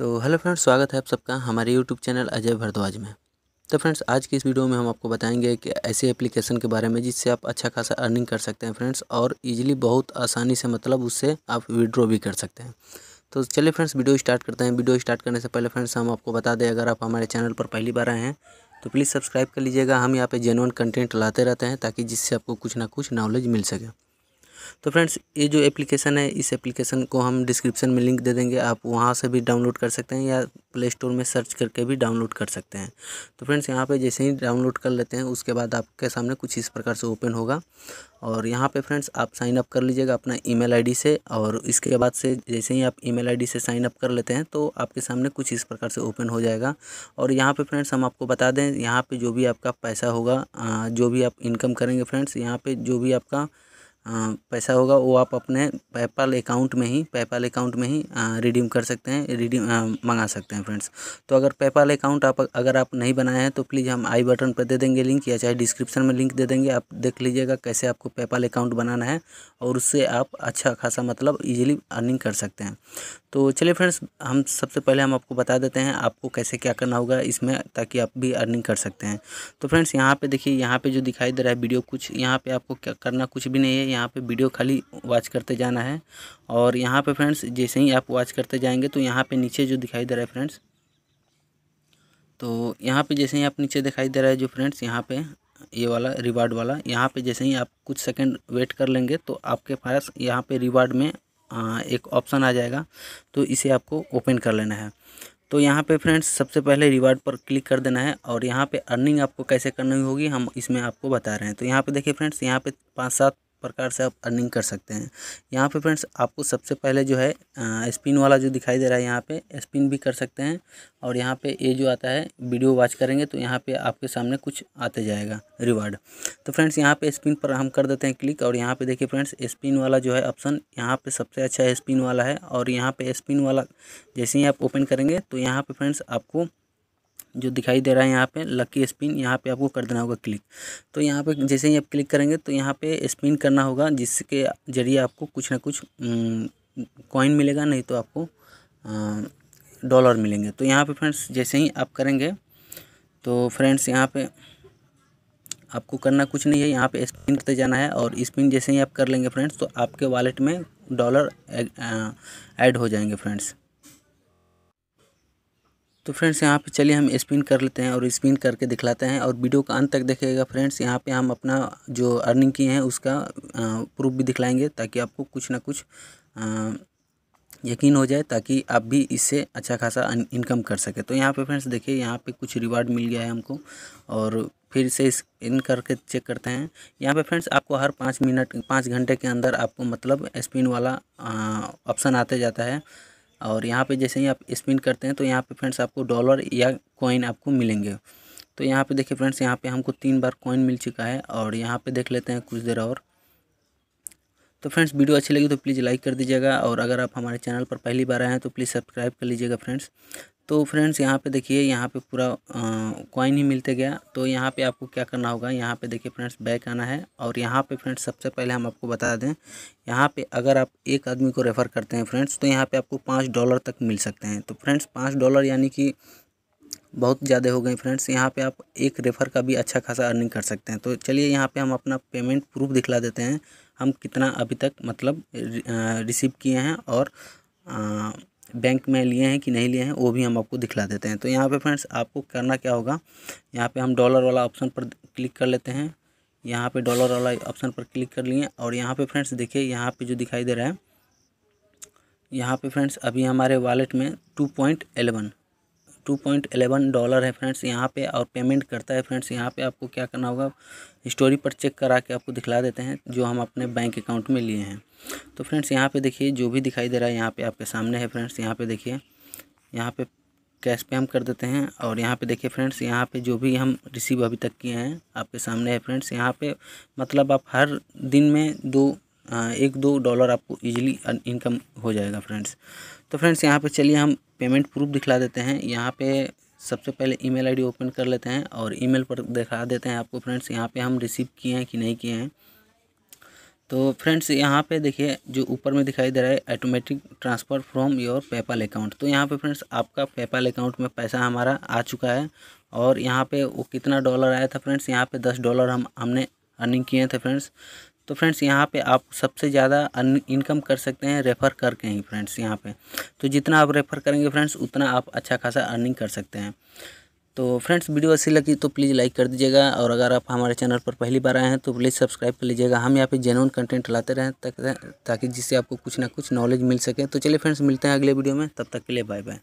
तो hello friends स्वागत है आप सबका हमारे यूट्यूब चैनल अजय भरद्वाज में तो फ्रेंड्स आज की इस वीडियो में हम आपको बताएंगे कि ऐसे एप्लीकेशन के बारे में जिससे आप अच्छा खासा अर्निंग कर सकते हैं फ्रेंड्स और इजीली बहुत आसानी से मतलब उससे आप विड्रॉ भी कर सकते हैं तो चलिए फ्रेंड्स वीडियो स्टार्ट करते हैं वीडियो स्टार्ट करने से पहले फ्रेंड्स हम आपको बता दें अगर आप हमारे चैनल पर पहली बार आए हैं तो प्लीज़ सब्सक्राइब कर लीजिएगा हम यहाँ पर जेनवन कंटेंट लाते रहते हैं ताकि जिससे आपको कुछ ना कुछ नॉलेज मिल सके तो फ्रेंड्स ये जो एप्लीकेशन है इस एप्लीकेशन को हम डिस्क्रिप्शन में लिंक दे देंगे आप वहाँ से भी डाउनलोड कर सकते हैं या प्ले स्टोर में सर्च करके भी डाउनलोड कर सकते हैं तो फ्रेंड्स यहाँ पर जैसे ही डाउनलोड कर लेते हैं उसके बाद आपके सामने कुछ इस प्रकार से ओपन होगा और यहाँ पे फ्रेंड्स आप साइन अप कर लीजिएगा अपना ईमेल आईडी से और इसके बाद से जैसे ही आप ईमेल आईडी से साइन अप कर लेते हैं तो आपके सामने कुछ इस प्रकार से ओपन हो जाएगा और यहाँ पे फ्रेंड्स हम आपको बता दें यहाँ पे जो भी आपका पैसा होगा जो भी आप इनकम करेंगे फ्रेंड्स यहाँ पे जो भी आपका पैसा होगा वो आप अपने पेपाल अकाउंट में ही पेपाल अकाउंट में ही रिडीम कर सकते हैं रिडीम मंगा सकते हैं फ्रेंड्स तो अगर पेपाल अकाउंट आप अगर आप नहीं बनाए हैं तो प्लीज़ हम आई बटन पर दे देंगे लिंक या चाहे डिस्क्रिप्शन में लिंक दे देंगे आप देख लीजिएगा कैसे आपको पेपाल अकाउंट बनाना है और उससे आप अच्छा खासा मतलब ईजिली अर्निंग कर सकते हैं तो चलिए फ्रेंड्स हम सबसे पहले हम आपको बता देते हैं आपको कैसे क्या करना होगा इसमें ताकि आप भी अर्निंग कर सकते हैं तो फ्रेंड्स यहाँ पर देखिए यहाँ पर जो दिखाई दे रहा है वीडियो कुछ यहाँ पर आपको क्या करना कुछ भी नहीं है यहाँ पे वीडियो खाली वॉच करते जाना है और यहाँ पे फ्रेंड्स जैसे ही आप वॉच करते जाएंगे तो यहाँ पे नीचे जो दिखाई दे रहा है फ्रेंड्स तो यहाँ पे जैसे ही आप नीचे दिखाई दे रहा है जो फ्रेंड्स यहाँ पे ये वाला रिवार्ड वाला यहाँ पे जैसे ही आप कुछ सेकेंड वेट कर लेंगे तो आपके पास यहाँ पे रिवार्ड में एक ऑप्शन आ जाएगा तो इसे आपको ओपन कर लेना है तो यहाँ पे फ्रेंड्स सबसे पहले रिवार्ड पर क्लिक कर देना है और यहाँ पे अर्निंग आपको कैसे करनी होगी हम इसमें आपको बता रहे हैं तो यहाँ पे देखिए फ्रेंड्स यहाँ पे पाँच सात प्रकार से आप अर्निंग कर सकते हैं यहाँ पे फ्रेंड्स आपको सबसे पहले जो है स्पिन वाला जो दिखाई दे रहा है यहाँ पे स्पिन भी कर सकते हैं और यहाँ पे ये जो आता है वीडियो वॉच करेंगे तो यहाँ पे आपके सामने कुछ आते जाएगा रिवार्ड तो फ्रेंड्स यहाँ पे स्पिन पर हम कर देते हैं क्लिक और यहाँ पर देखिए फ्रेंड्स स्पिन वाला जो है ऑप्शन यहाँ पर सबसे अच्छा स्पिन वाला है और यहाँ पर स्पिन वाला जैसे ही आप ओपन करेंगे तो यहाँ पर फ्रेंड्स आपको जो दिखाई दे रहा है यहाँ पे लकी स्पिन यहाँ पे आपको कर देना होगा क्लिक तो यहाँ पे जैसे ही आप क्लिक करेंगे तो यहाँ पे स्पिन करना होगा जिसके ज़रिए आपको कुछ ना कुछ कॉइन हम्म, मिलेगा नहीं तो आपको डॉलर मिलेंगे तो यहाँ पे फ्रेंड्स जैसे ही आप करेंगे तो फ्रेंड्स यहाँ पे आपको करना कुछ नहीं है यहाँ पे स्पिन करते जाना है और स्पिन जैसे ही आप कर लेंगे फ्रेंड्स तो आपके वॉलेट में डॉलर ऐड हो जाएंगे फ्रेंड्स तो फ्रेंड्स यहाँ पे चलिए हम स्पिन कर लेते हैं और स्पिन करके दिखलाते हैं और वीडियो का अंत तक देखिएगा फ्रेंड्स यहाँ पे हम अपना जो अर्निंग किए हैं उसका प्रूफ भी दिखलाएंगे ताकि आपको कुछ ना कुछ यकीन हो जाए ताकि आप भी इससे अच्छा खासा इनकम कर सके तो यहाँ पे फ्रेंड्स देखिए यहाँ पे कुछ रिवार्ड मिल गया है हमको और फिर से इस इन करके चेक करते हैं यहाँ पे फ्रेंड्स आपको हर पाँच मिनट पाँच घंटे के अंदर आपको मतलब स्पिन वाला ऑप्शन आते जाता है और यहाँ पे जैसे ही आप स्पिन करते हैं तो यहाँ पे फ्रेंड्स आपको डॉलर या कॉइन आपको मिलेंगे तो यहाँ पे देखिए फ्रेंड्स यहाँ पे हमको तीन बार कॉइन मिल चुका है और यहाँ पे देख लेते हैं कुछ देर और तो फ्रेंड्स वीडियो अच्छी लगी तो प्लीज़ लाइक कर दीजिएगा और अगर आप हमारे चैनल पर पहली बार आए हैं तो प्लीज़ सब्सक्राइब कर लीजिएगा फ्रेंड्स तो फ्रेंड्स यहाँ पे देखिए यहाँ पे पूरा कॉइन ही मिलते गया तो यहाँ पे आपको क्या करना होगा यहाँ पे देखिए फ्रेंड्स बैक आना है और यहाँ पे फ्रेंड्स सबसे पहले हम आपको बता दें यहाँ पे अगर आप एक आदमी को रेफ़र करते हैं फ्रेंड्स तो यहाँ पे आपको पाँच डॉलर तक मिल सकते हैं तो फ्रेंड्स पाँच डॉलर यानी कि बहुत ज़्यादा हो गए फ्रेंड्स यहाँ पर आप एक रेफ़र का भी अच्छा खासा अर्निंग कर सकते हैं तो चलिए यहाँ पर हम अपना पेमेंट प्रूफ दिखला देते हैं हम कितना अभी तक मतलब रिसीव किए हैं और बैंक में लिए हैं कि नहीं लिए हैं वो भी हम आपको दिखला देते हैं तो यहाँ पे फ्रेंड्स आपको करना क्या होगा यहाँ पे हम डॉलर वाला ऑप्शन पर क्लिक कर लेते हैं यहाँ पे डॉलर वाला ऑप्शन पर क्लिक कर लिए और यहाँ पे फ्रेंड्स देखिए यहाँ पे जो दिखाई दे रहा है यहाँ पे फ्रेंड्स अभी हमारे वॉलेट में two point eleven two point eleven dollar है फ्रेंड्स यहाँ पे और पेमेंट करता है फ्रेंड्स यहाँ पे आपको क्या करना होगा स्टोरी पर चेक करा के आपको दिखला देते हैं जो हम अपने बैंक अकाउंट में लिए हैं तो फ्रेंड्स यहाँ पे देखिए जो भी दिखाई दे रहा है यहाँ पे आपके सामने है फ्रेंड्स यहाँ पे देखिए यहाँ पे कैश पे हम कर देते हैं और यहाँ पे देखिए फ्रेंड्स यहाँ पे जो भी हम रिसीव अभी तक किए हैं आपके सामने है फ्रेंड्स यहाँ पे मतलब आप हर दिन में दो एक दो डॉलर आपको इजीली इनकम हो जाएगा फ्रेंड्स तो फ्रेंड्स यहाँ पे चलिए हम पेमेंट प्रूफ दिखला देते हैं यहाँ पे सबसे पहले ईमेल आईडी ओपन कर लेते हैं और ईमेल पर दिखा देते हैं आपको फ्रेंड्स यहाँ पे हम रिसीव किए हैं कि नहीं किए हैं तो फ्रेंड्स यहाँ पे देखिए जो ऊपर में दिखाई दे रहा है automatic transfer from your PayPal account तो यहाँ पे फ्रेंड्स आपका पेपाल अकाउंट में पैसा हमारा आ चुका है और यहाँ पे वो कितना डॉलर आया था फ्रेंड्स यहाँ पे दस डॉलर हम हमने अर्निंग किए थे फ्रेंड्स तो फ्रेंड्स यहाँ पे आप सबसे ज़्यादा इनकम कर सकते हैं रेफ़र करके ही फ्रेंड्स यहाँ पे तो जितना आप रेफ़र करेंगे फ्रेंड्स उतना आप अच्छा खासा अर्निंग कर सकते हैं तो फ्रेंड्स वीडियो अच्छी लगी तो प्लीज़ लाइक कर दीजिएगा और अगर आप हमारे चैनल पर पहली बार आए हैं तो प्लीज़ सब्सक्राइब कर लीजिएगा हम यहाँ पे जेनवन कंटेंट लाते रहें ताकि जिससे आपको कुछ ना कुछ नॉलेज मिल सके तो चलिए फ्रेंड्स मिलते हैं अगले वीडियो में तब तक के लिए बाय बाय